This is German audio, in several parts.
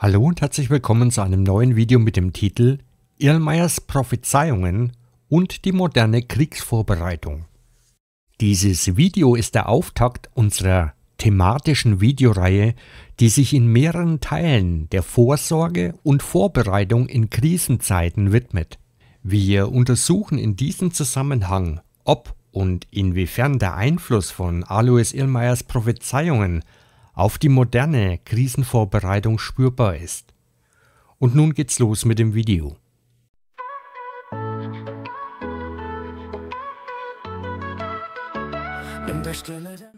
Hallo und herzlich willkommen zu einem neuen Video mit dem Titel Irlmeyers Prophezeiungen und die moderne Kriegsvorbereitung. Dieses Video ist der Auftakt unserer thematischen Videoreihe, die sich in mehreren Teilen der Vorsorge und Vorbereitung in Krisenzeiten widmet. Wir untersuchen in diesem Zusammenhang, ob und inwiefern der Einfluss von Alois Irlmeyers Prophezeiungen auf die moderne Krisenvorbereitung spürbar ist. Und nun geht's los mit dem Video.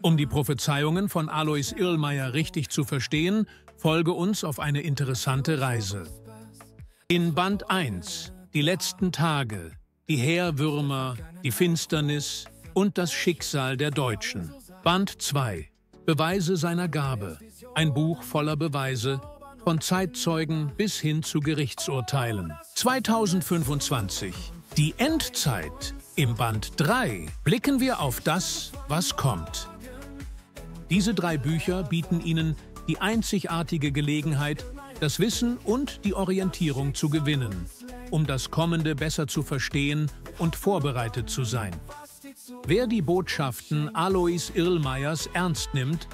Um die Prophezeiungen von Alois Irlmeier richtig zu verstehen, folge uns auf eine interessante Reise. In Band 1, die letzten Tage, die Heerwürmer, die Finsternis und das Schicksal der Deutschen. Band 2, Beweise seiner Gabe, ein Buch voller Beweise, von Zeitzeugen bis hin zu Gerichtsurteilen. 2025, die Endzeit. Im Band 3 blicken wir auf das, was kommt. Diese drei Bücher bieten Ihnen die einzigartige Gelegenheit, das Wissen und die Orientierung zu gewinnen, um das Kommende besser zu verstehen und vorbereitet zu sein. Wer die Botschaften Alois Irlmeyers ernst nimmt,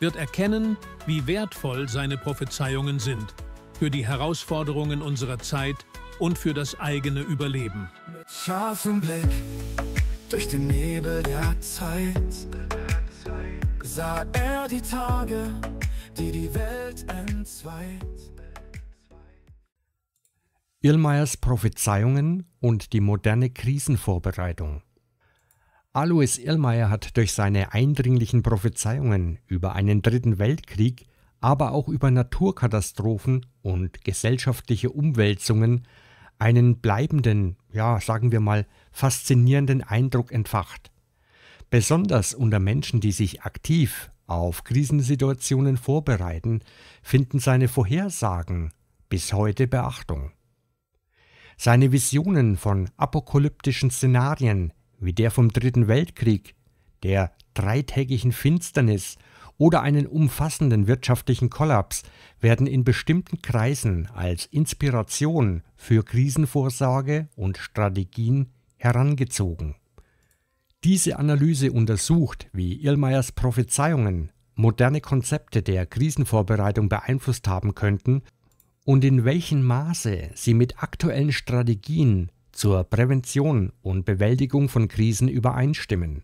wird erkennen, wie wertvoll seine Prophezeiungen sind für die Herausforderungen unserer Zeit und für das eigene Überleben. Mit scharfem Blick durch den Nebel der Zeit sah er die Tage, die die Welt entzweit. Illmeyers Prophezeiungen und die moderne Krisenvorbereitung. Alois Irlmeier hat durch seine eindringlichen Prophezeiungen über einen dritten Weltkrieg, aber auch über Naturkatastrophen und gesellschaftliche Umwälzungen einen bleibenden, ja sagen wir mal, faszinierenden Eindruck entfacht. Besonders unter Menschen, die sich aktiv auf Krisensituationen vorbereiten, finden seine Vorhersagen bis heute Beachtung. Seine Visionen von apokalyptischen Szenarien wie der vom Dritten Weltkrieg, der dreitägigen Finsternis oder einen umfassenden wirtschaftlichen Kollaps werden in bestimmten Kreisen als Inspiration für Krisenvorsorge und Strategien herangezogen. Diese Analyse untersucht, wie Irlmeyers Prophezeiungen moderne Konzepte der Krisenvorbereitung beeinflusst haben könnten und in welchem Maße sie mit aktuellen Strategien zur Prävention und Bewältigung von Krisen übereinstimmen.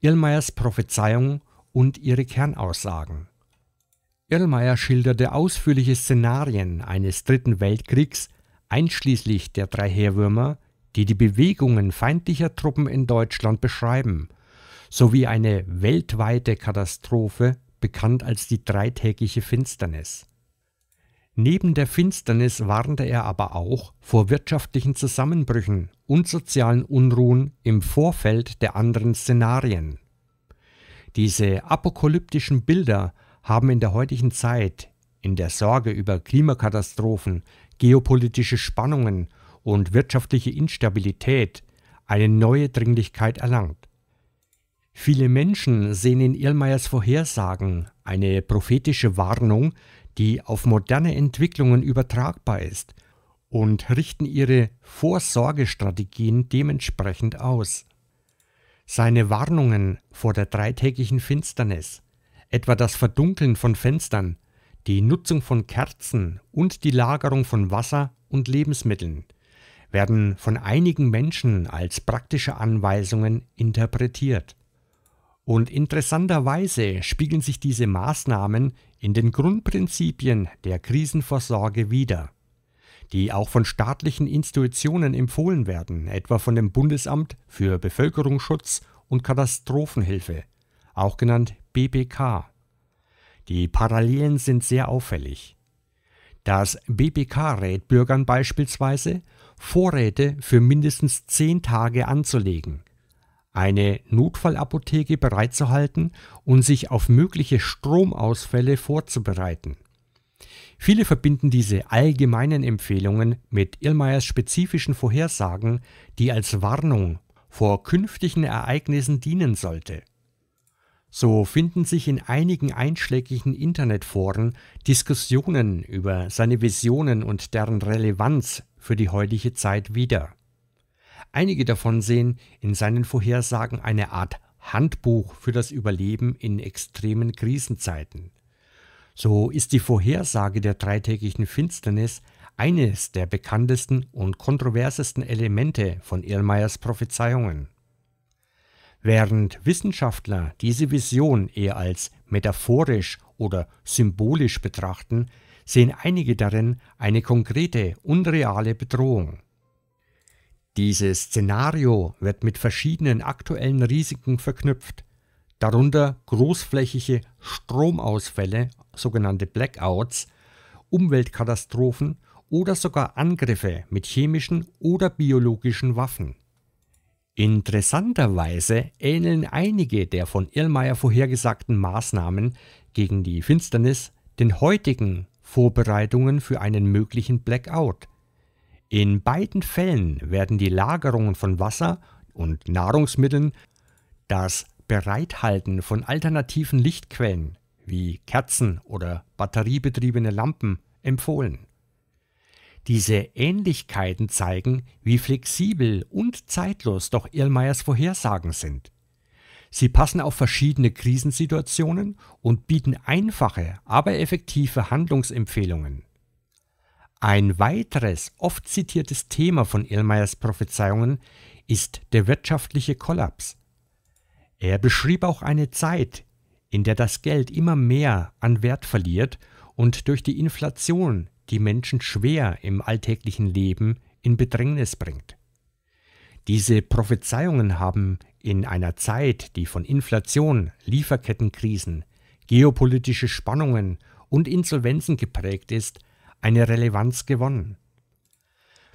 Irlmeyers Prophezeiung und ihre Kernaussagen. Irlmeyer schilderte ausführliche Szenarien eines Dritten Weltkriegs, einschließlich der drei Heerwürmer, die die Bewegungen feindlicher Truppen in Deutschland beschreiben, sowie eine weltweite Katastrophe, bekannt als die dreitägige Finsternis. Neben der Finsternis warnte er aber auch vor wirtschaftlichen Zusammenbrüchen und sozialen Unruhen im Vorfeld der anderen Szenarien. Diese apokalyptischen Bilder haben in der heutigen Zeit, in der Sorge über Klimakatastrophen, geopolitische Spannungen und wirtschaftliche Instabilität eine neue Dringlichkeit erlangt. Viele Menschen sehen in Irlmeyers Vorhersagen eine prophetische Warnung, die auf moderne Entwicklungen übertragbar ist und richten ihre Vorsorgestrategien dementsprechend aus. Seine Warnungen vor der dreitägigen Finsternis, etwa das Verdunkeln von Fenstern, die Nutzung von Kerzen und die Lagerung von Wasser und Lebensmitteln, werden von einigen Menschen als praktische Anweisungen interpretiert. Und interessanterweise spiegeln sich diese Maßnahmen in den Grundprinzipien der Krisenvorsorge wieder, die auch von staatlichen Institutionen empfohlen werden, etwa von dem Bundesamt für Bevölkerungsschutz und Katastrophenhilfe, auch genannt BBK. Die Parallelen sind sehr auffällig. Das BBK rät Bürgern beispielsweise, Vorräte für mindestens zehn Tage anzulegen, eine Notfallapotheke bereitzuhalten und sich auf mögliche Stromausfälle vorzubereiten. Viele verbinden diese allgemeinen Empfehlungen mit Illmeyers spezifischen Vorhersagen, die als Warnung vor künftigen Ereignissen dienen sollte. So finden sich in einigen einschlägigen Internetforen Diskussionen über seine Visionen und deren Relevanz für die heutige Zeit wieder. Einige davon sehen in seinen Vorhersagen eine Art Handbuch für das Überleben in extremen Krisenzeiten. So ist die Vorhersage der dreitägigen Finsternis eines der bekanntesten und kontroversesten Elemente von Irlmeyers Prophezeiungen. Während Wissenschaftler diese Vision eher als metaphorisch oder symbolisch betrachten, sehen einige darin eine konkrete, unreale Bedrohung. Dieses Szenario wird mit verschiedenen aktuellen Risiken verknüpft, darunter großflächige Stromausfälle, sogenannte Blackouts, Umweltkatastrophen oder sogar Angriffe mit chemischen oder biologischen Waffen. Interessanterweise ähneln einige der von Irlmeier vorhergesagten Maßnahmen gegen die Finsternis den heutigen Vorbereitungen für einen möglichen Blackout – in beiden Fällen werden die Lagerungen von Wasser und Nahrungsmitteln, das Bereithalten von alternativen Lichtquellen wie Kerzen oder batteriebetriebene Lampen empfohlen. Diese Ähnlichkeiten zeigen, wie flexibel und zeitlos doch Irlmeyers Vorhersagen sind. Sie passen auf verschiedene Krisensituationen und bieten einfache, aber effektive Handlungsempfehlungen. Ein weiteres oft zitiertes Thema von Illmeyers Prophezeiungen ist der wirtschaftliche Kollaps. Er beschrieb auch eine Zeit, in der das Geld immer mehr an Wert verliert und durch die Inflation die Menschen schwer im alltäglichen Leben in Bedrängnis bringt. Diese Prophezeiungen haben in einer Zeit, die von Inflation, Lieferkettenkrisen, geopolitische Spannungen und Insolvenzen geprägt ist, eine Relevanz gewonnen.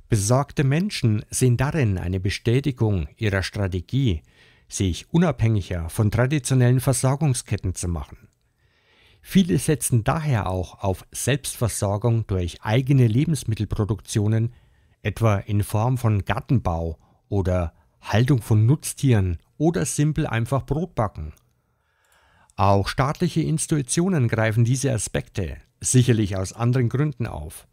Besorgte Menschen sehen darin eine Bestätigung ihrer Strategie, sich unabhängiger von traditionellen Versorgungsketten zu machen. Viele setzen daher auch auf Selbstversorgung durch eigene Lebensmittelproduktionen, etwa in Form von Gartenbau oder Haltung von Nutztieren oder simpel einfach Brot backen. Auch staatliche Institutionen greifen diese Aspekte, sicherlich aus anderen Gründen auf.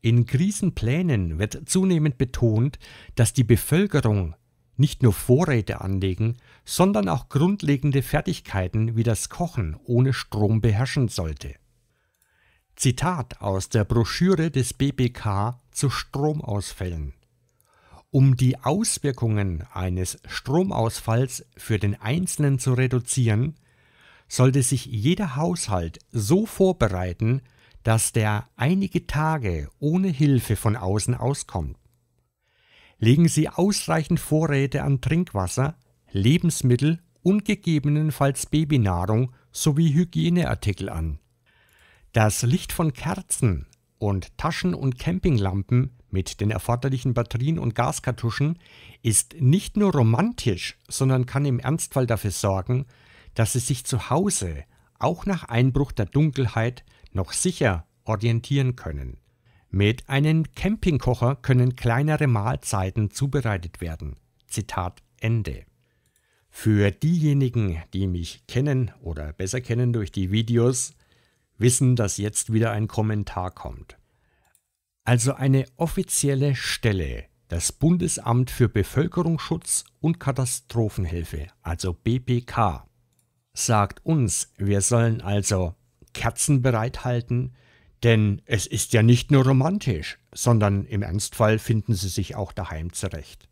In Krisenplänen wird zunehmend betont, dass die Bevölkerung nicht nur Vorräte anlegen, sondern auch grundlegende Fertigkeiten wie das Kochen ohne Strom beherrschen sollte. Zitat aus der Broschüre des BBK zu Stromausfällen. Um die Auswirkungen eines Stromausfalls für den Einzelnen zu reduzieren, sollte sich jeder Haushalt so vorbereiten, dass der einige Tage ohne Hilfe von außen auskommt. Legen Sie ausreichend Vorräte an Trinkwasser, Lebensmittel und gegebenenfalls Babynahrung sowie Hygieneartikel an. Das Licht von Kerzen und Taschen- und Campinglampen mit den erforderlichen Batterien und Gaskartuschen ist nicht nur romantisch, sondern kann im Ernstfall dafür sorgen, dass sie sich zu Hause auch nach Einbruch der Dunkelheit noch sicher orientieren können. Mit einem Campingkocher können kleinere Mahlzeiten zubereitet werden. Zitat Ende. Für diejenigen, die mich kennen oder besser kennen durch die Videos, wissen, dass jetzt wieder ein Kommentar kommt. Also eine offizielle Stelle, das Bundesamt für Bevölkerungsschutz und Katastrophenhilfe, also BPK sagt uns, wir sollen also Kerzen bereithalten, denn es ist ja nicht nur romantisch, sondern im Ernstfall finden sie sich auch daheim zurecht.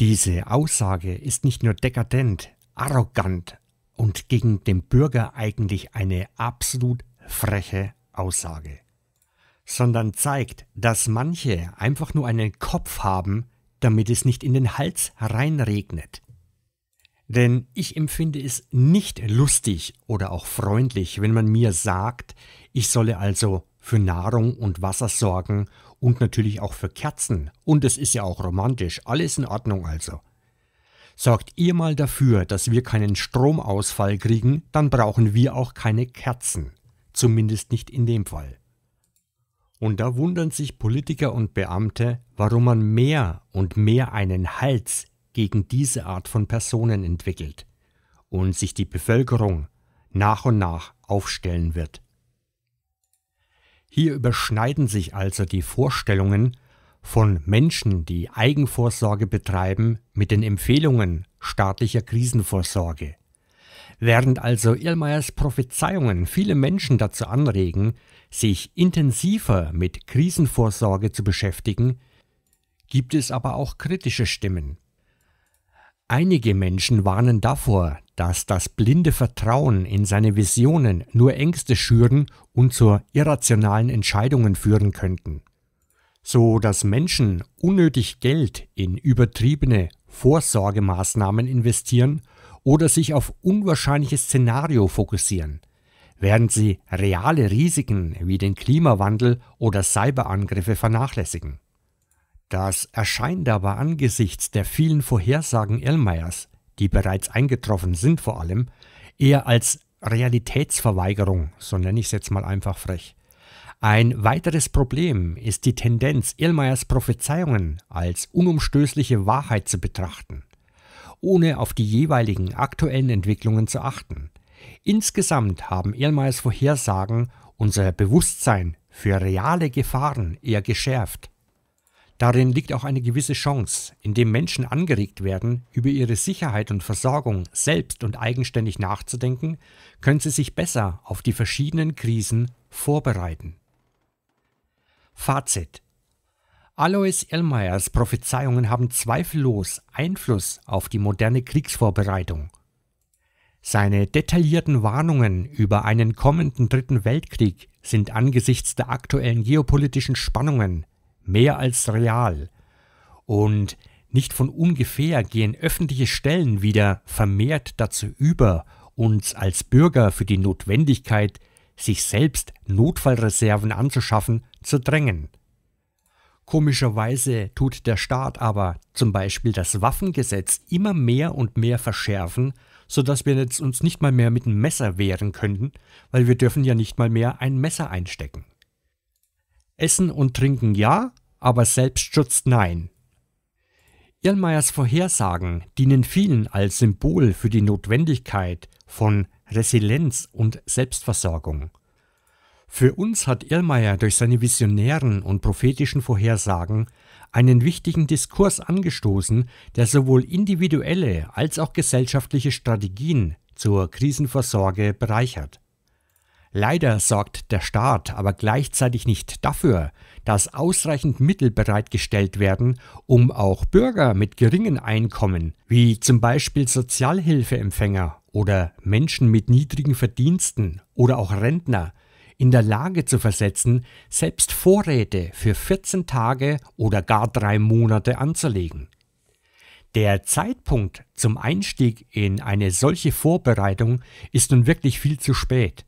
Diese Aussage ist nicht nur dekadent, arrogant und gegen den Bürger eigentlich eine absolut freche Aussage, sondern zeigt, dass manche einfach nur einen Kopf haben, damit es nicht in den Hals reinregnet. Denn ich empfinde es nicht lustig oder auch freundlich, wenn man mir sagt, ich solle also für Nahrung und Wasser sorgen und natürlich auch für Kerzen. Und es ist ja auch romantisch, alles in Ordnung also. Sorgt ihr mal dafür, dass wir keinen Stromausfall kriegen, dann brauchen wir auch keine Kerzen. Zumindest nicht in dem Fall. Und da wundern sich Politiker und Beamte, warum man mehr und mehr einen Hals gegen diese Art von Personen entwickelt und sich die Bevölkerung nach und nach aufstellen wird. Hier überschneiden sich also die Vorstellungen von Menschen, die Eigenvorsorge betreiben, mit den Empfehlungen staatlicher Krisenvorsorge. Während also Irlmeyers Prophezeiungen viele Menschen dazu anregen, sich intensiver mit Krisenvorsorge zu beschäftigen, gibt es aber auch kritische Stimmen, Einige Menschen warnen davor, dass das blinde Vertrauen in seine Visionen nur Ängste schüren und zu irrationalen Entscheidungen führen könnten. So dass Menschen unnötig Geld in übertriebene Vorsorgemaßnahmen investieren oder sich auf unwahrscheinliches Szenario fokussieren, während sie reale Risiken wie den Klimawandel oder Cyberangriffe vernachlässigen. Das erscheint aber angesichts der vielen Vorhersagen Ellmeyers, die bereits eingetroffen sind vor allem, eher als Realitätsverweigerung, so nenne ich es jetzt mal einfach frech. Ein weiteres Problem ist die Tendenz, Irlmeyers Prophezeiungen als unumstößliche Wahrheit zu betrachten, ohne auf die jeweiligen aktuellen Entwicklungen zu achten. Insgesamt haben Irlmeyers Vorhersagen unser Bewusstsein für reale Gefahren eher geschärft Darin liegt auch eine gewisse Chance, indem Menschen angeregt werden, über ihre Sicherheit und Versorgung selbst und eigenständig nachzudenken, können sie sich besser auf die verschiedenen Krisen vorbereiten. Fazit Alois Elmeyers Prophezeiungen haben zweifellos Einfluss auf die moderne Kriegsvorbereitung. Seine detaillierten Warnungen über einen kommenden Dritten Weltkrieg sind angesichts der aktuellen geopolitischen Spannungen mehr als real. Und nicht von ungefähr gehen öffentliche Stellen wieder vermehrt dazu über, uns als Bürger für die Notwendigkeit, sich selbst Notfallreserven anzuschaffen, zu drängen. Komischerweise tut der Staat aber zum Beispiel das Waffengesetz immer mehr und mehr verschärfen, sodass wir jetzt uns nicht mal mehr mit dem Messer wehren könnten, weil wir dürfen ja nicht mal mehr ein Messer einstecken. Essen und Trinken ja, aber Selbstschutz nein. Irlmeyers Vorhersagen dienen vielen als Symbol für die Notwendigkeit von Resilienz und Selbstversorgung. Für uns hat Irlmeyer durch seine visionären und prophetischen Vorhersagen einen wichtigen Diskurs angestoßen, der sowohl individuelle als auch gesellschaftliche Strategien zur Krisenversorge bereichert. Leider sorgt der Staat aber gleichzeitig nicht dafür, dass ausreichend Mittel bereitgestellt werden, um auch Bürger mit geringen Einkommen, wie zum Beispiel Sozialhilfeempfänger oder Menschen mit niedrigen Verdiensten oder auch Rentner, in der Lage zu versetzen, selbst Vorräte für 14 Tage oder gar drei Monate anzulegen. Der Zeitpunkt zum Einstieg in eine solche Vorbereitung ist nun wirklich viel zu spät,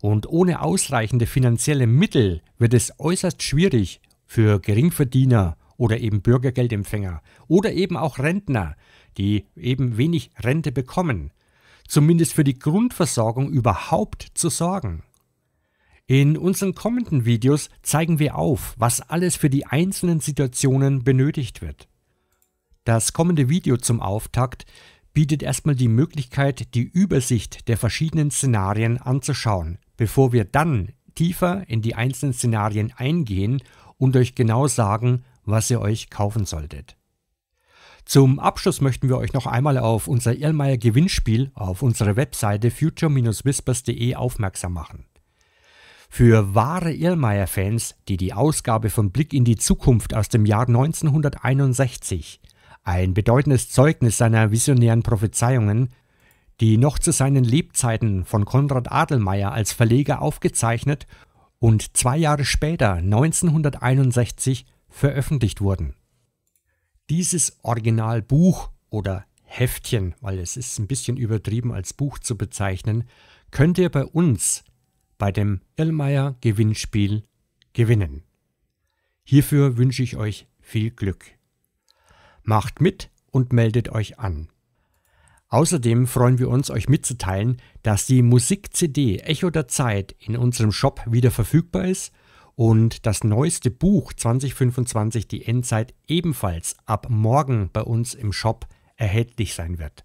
und ohne ausreichende finanzielle Mittel wird es äußerst schwierig für Geringverdiener oder eben Bürgergeldempfänger oder eben auch Rentner, die eben wenig Rente bekommen, zumindest für die Grundversorgung überhaupt zu sorgen. In unseren kommenden Videos zeigen wir auf, was alles für die einzelnen Situationen benötigt wird. Das kommende Video zum Auftakt bietet erstmal die Möglichkeit, die Übersicht der verschiedenen Szenarien anzuschauen, bevor wir dann tiefer in die einzelnen Szenarien eingehen und euch genau sagen, was ihr euch kaufen solltet. Zum Abschluss möchten wir euch noch einmal auf unser Irlmeier Gewinnspiel auf unserer Webseite future-whispers.de aufmerksam machen. Für wahre Irlmeier-Fans, die die Ausgabe von Blick in die Zukunft aus dem Jahr 1961, ein bedeutendes Zeugnis seiner visionären Prophezeiungen, die noch zu seinen Lebzeiten von Konrad Adelmayr als Verleger aufgezeichnet und zwei Jahre später, 1961, veröffentlicht wurden. Dieses Originalbuch oder Heftchen, weil es ist ein bisschen übertrieben als Buch zu bezeichnen, könnt ihr bei uns bei dem Illmeier Gewinnspiel gewinnen. Hierfür wünsche ich euch viel Glück. Macht mit und meldet euch an. Außerdem freuen wir uns, euch mitzuteilen, dass die Musik-CD Echo der Zeit in unserem Shop wieder verfügbar ist und das neueste Buch 2025 Die Endzeit ebenfalls ab morgen bei uns im Shop erhältlich sein wird.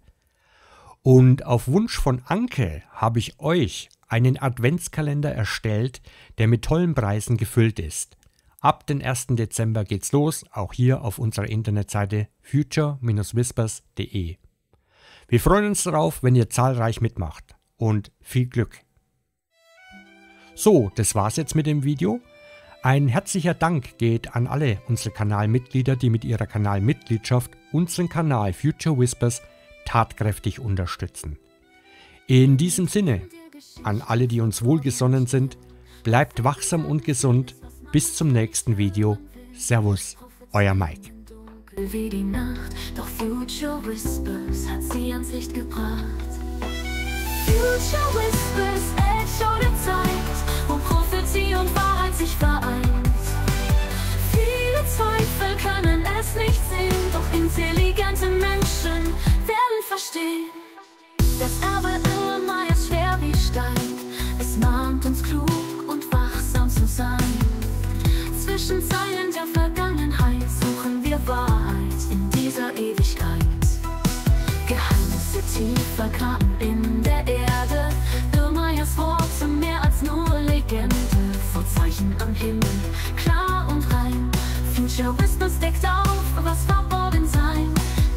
Und auf Wunsch von Anke habe ich euch einen Adventskalender erstellt, der mit tollen Preisen gefüllt ist. Ab den 1. Dezember geht's los, auch hier auf unserer Internetseite future-whispers.de. Wir freuen uns darauf, wenn ihr zahlreich mitmacht und viel Glück. So, das war's jetzt mit dem Video. Ein herzlicher Dank geht an alle unsere Kanalmitglieder, die mit ihrer Kanalmitgliedschaft unseren Kanal Future Whispers tatkräftig unterstützen. In diesem Sinne, an alle, die uns wohlgesonnen sind, bleibt wachsam und gesund. Bis zum nächsten Video. Servus, euer Mike wie die Nacht, doch Future Whispers hat sie ans Licht gebracht. Future Whispers, Echo der Zeit, wo Prophetie und Wahrheit sich vereint. Viele Zweifel können es nicht sehen, doch intelligente Menschen werden verstehen, dass Erbe ist. tiefer Grab in der Erde. Irrmeyers Worte mehr als nur Legende. Vorzeichen am Himmel, klar und rein. Future Futurismus deckt auf, was verborgen sein.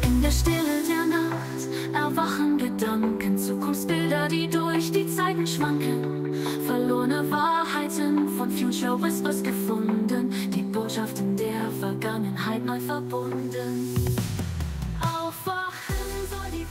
In der Stille der Nacht erwachen Gedanken, Zukunftsbilder, die durch die Zeiten schwanken. Verlorene Wahrheiten von Future Whispers gefunden. Die Botschaften der Vergangenheit neu verbunden. Aufwachen soll die